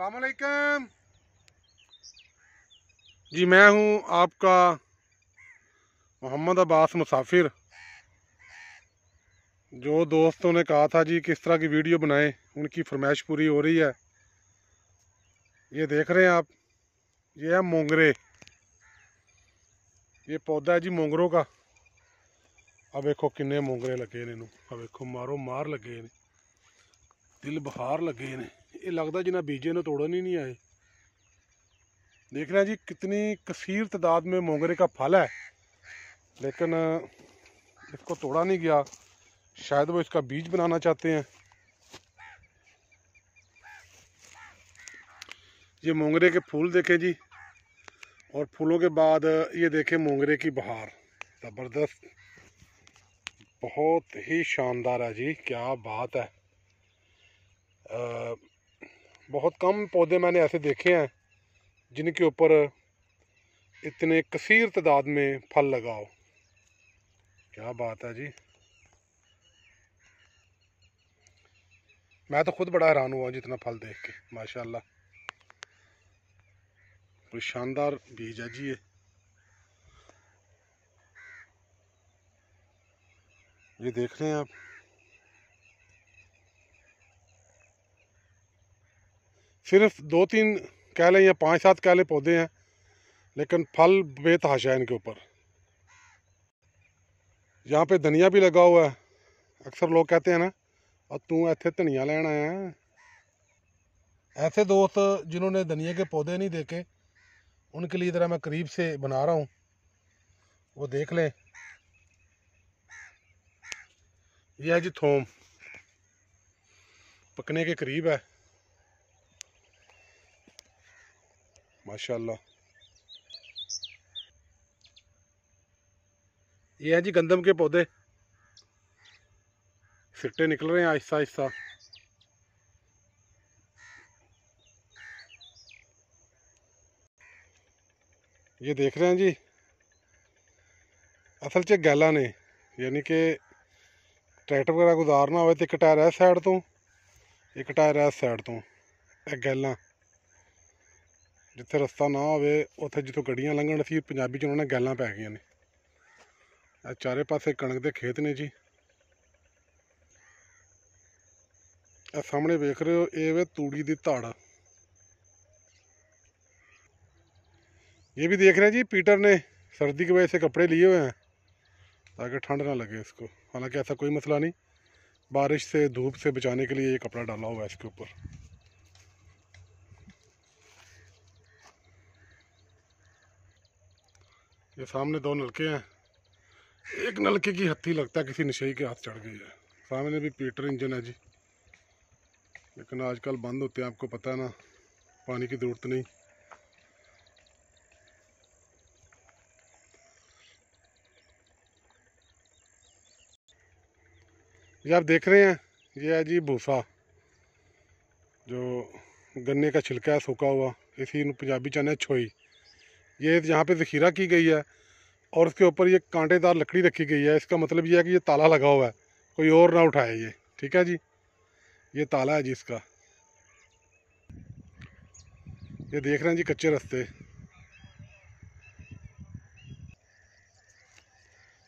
अलैक्म जी मैं हूं आपका मोहम्मद अब्बास मुसाफिर जो दोस्तों ने कहा था जी किस तरह की वीडियो बनाए उनकी फरमाइश पूरी हो रही है ये देख रहे हैं आप ये है मोंगरे ये पौधा है जी मोंगरों का अब देखो किन्ने मोंगरे लगे ने इनू अब देखो मारो मार लगे ने दिल बहार लगे ने लगता ਲੱਗਦਾ जिन्हें बीजे ने तोड़न ही नहीं आए देख रहे हैं जी कितनी कसीर तादाद में मोंगरे का फल है लेकिन इसको तोड़ा नहीं गया शायद वो इसका बीज बनाना चाहते हैं ये मोंगरे के फूल देखें जी और फूलों के बाद ये देखें मोंगरे की बहार ज़बरदस्त बहुत ही शानदार है जी क्या बात है आ, बहुत कम पौधे मैंने ऐसे देखे हैं जिनके ऊपर इतने कसीर तादाद में फल लगाओ क्या बात है जी मैं तो खुद बड़ा हैरान हुआ जितना फल देख के माशाल्लाह कोई शानदार बीज है जी ये ये देख रहे हैं आप सिर्फ दो तीन कह लें या पाँच सात कह लें पौधे हैं लेकिन फल बेतहाशा है इनके ऊपर यहाँ पे धनिया भी लगा हुआ है अक्सर लोग कहते हैं ना और तू ऐसे धनिया लेना है ऐसे दोस्त जिन्होंने धनिया के पौधे नहीं देखे उनके लिए ज़रा मैं करीब से बना रहा हूँ वो देख लें यह है जी थोम पकने के करीब है माशाल्लाह ये है जी गंदम के पौधे सिट्टे निकल रहे हैं आहिस्ता आहिस्ता ये देख रहे हैं जी असल च गैला ने यानी कि ट्रैक्टर वगैरह गुजारना हो तो टायर इस सैड तो एक टायर इस सैड तो एक गैला ਜਿੱਥੇ ਰਸਤਾ ਨਾ ਹੋਵੇ ਉੱਥੇ ਜਿੱਥੋਂ ਗੱਡੀਆਂ ਲੰਘਣ ਸੀ ਪੰਜਾਬੀ ਚ ਉਹਨਾਂ ਨੇ ਗੱਲਾਂ ਪੈ ਗਈਆਂ ਨੇ ਆ ਚਾਰੇ ਪਾਸੇ ਕਣਕ ਦੇ ਖੇਤ ਨੇ ਜੀ ਆ ਸਾਹਮਣੇ ਵੇਖ ਰਹੇ ਹੋ ਇਹ ਵੇ ਤੂੜੀ ਦੀ ਧੜ ਇਹ ਵੀ ਦੇਖ ਰਹੇ ਜੀ ਪੀਟਰ ਨੇ ਸਰਦੀ ਕਿ ਵੈਸੇ ਕੱਪੜੇ ਲਿਏ ਹੋਏ ਆ ਤਾਂ ਕਿ ਠੰਡ ਨਾ ਲੱਗੇ ਇਸਕੋ ਹਾਲਾਂਕਿ ਐਸਾ ਕੋਈ ਮਸਲਾ ਨਹੀਂ بارش ਸੇ ਧੂਪ ਸੇ ਬਚਾਉਣ ਕੇ ਲਈ ਇਹ ਕਪੜਾ ਡਾਲਾ ਹੋਇਆ ਇਸਕੇ ਉੱਪਰ ये सामने दो नलके हैं एक नलके की हत्थी लगता है किसी नशे के हाथ चढ़ गई है सामने भी पीटर इंजन है जी लेकिन आजकल बंद होते हैं आपको पता है ना पानी की ज़रूरत नहीं ये आप देख रहे हैं ये है जी भूसा जो गन्ने का छिलका है सूखा हुआ इसी पंजाबी चाहे छोई ये यहाँ पे ज़खीरा की गई है और उसके ऊपर ये कांटेदार लकड़ी रखी गई है इसका मतलब ये है कि ये ताला लगा हुआ है कोई और ना उठाए ये ठीक है जी ये ताला है जी इसका ये देख रहे हैं जी कच्चे रास्ते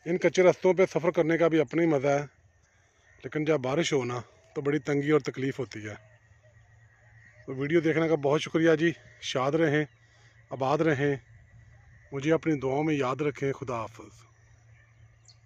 इन कच्चे रस्तों पे सफ़र करने का भी अपना ही मज़ा है लेकिन जब बारिश हो ना तो बड़ी तंगी और तकलीफ़ होती है तो वीडियो देखने का बहुत शुक्रिया जी शाद रहें आबाद रहें मुझे अपनी दुआओं में याद रखें खुदा हाफज